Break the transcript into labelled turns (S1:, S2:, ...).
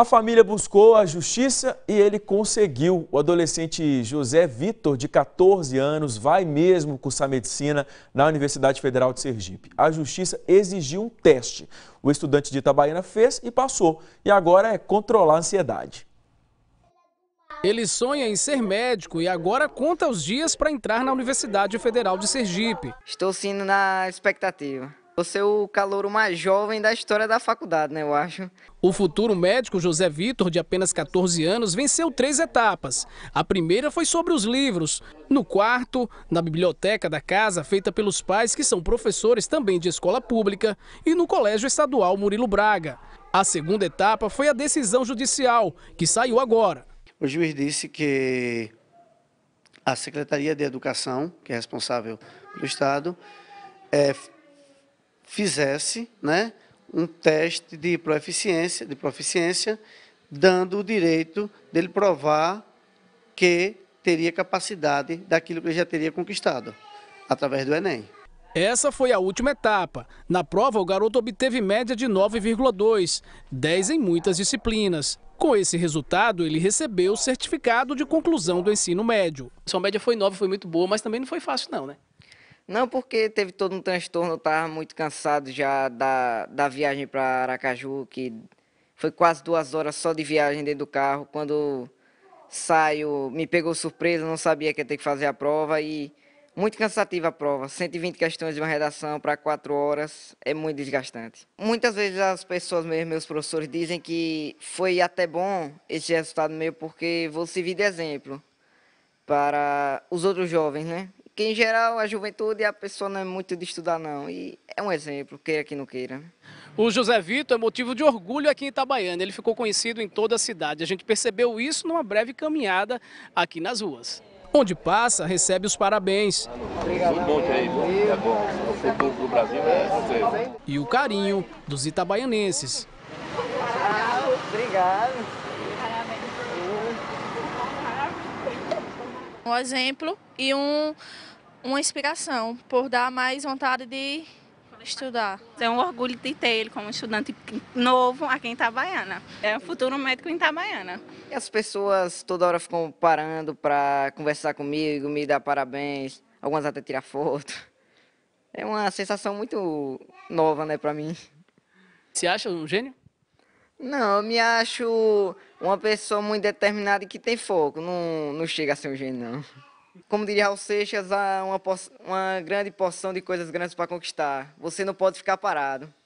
S1: A família buscou a justiça e ele conseguiu. O adolescente José Vitor, de 14 anos, vai mesmo cursar medicina na Universidade Federal de Sergipe. A justiça exigiu um teste. O estudante de Itabaiana fez e passou. E agora é controlar a ansiedade. Ele sonha em ser médico e agora
S2: conta os dias para entrar na Universidade Federal de Sergipe. Estou sendo na expectativa. Você é o calor mais jovem da história da faculdade, né, eu acho. O futuro
S1: médico José Vitor, de apenas 14 anos, venceu três etapas. A primeira foi sobre os livros. No quarto, na biblioteca da casa, feita pelos pais que são professores também de escola pública, e no Colégio Estadual Murilo Braga. A segunda etapa foi a
S3: decisão judicial, que saiu agora. O juiz disse que a Secretaria de Educação, que é responsável pelo Estado, é, fizesse né, um teste de proficiência de proficiência, dando o direito dele provar que teria capacidade daquilo que ele já teria conquistado através do Enem. Essa foi a última
S1: etapa. Na prova, o garoto obteve média de 9,2, 10 em muitas disciplinas. Com esse resultado, ele recebeu o certificado de conclusão do ensino médio. Sua média foi 9, foi muito boa, mas também não foi fácil não, né?
S2: Não, porque teve todo um transtorno, eu estava muito cansado já da, da viagem para Aracaju, que foi quase duas horas só de viagem dentro do carro. Quando saio, me pegou surpresa, não sabia que ia ter que fazer a prova e muito cansativa a prova. 120 questões de uma redação para quatro horas é muito desgastante. Muitas vezes as pessoas, mesmo, meus professores, dizem que foi até bom esse resultado meu porque vou servir de exemplo para os outros jovens, né? que em geral a juventude a pessoa não é muito de estudar não e é um exemplo, queira que não queira.
S1: O José Vitor é motivo de orgulho aqui em Itabaiana, ele ficou conhecido em toda a cidade. A gente percebeu isso numa breve caminhada aqui nas ruas. Onde passa, recebe os parabéns. Muito é bom. do Brasil
S2: é
S1: E o carinho dos itabaianenses.
S2: obrigado.
S3: Um exemplo e um, uma inspiração, por dar mais vontade de
S2: estudar. É um orgulho de ter ele como estudante novo aqui em Itabaiana. É um futuro médico em Itabaiana. E as pessoas toda hora ficam parando para conversar comigo, me dar parabéns, algumas até tirar foto. É uma sensação muito nova, né, para mim. Se acha um gênio? Não, eu me acho uma pessoa muito determinada e que tem foco. Não, não chega a ser um gênio, não. Como diria Raul Seixas, há uma, uma grande porção de coisas grandes para conquistar. Você não pode ficar parado.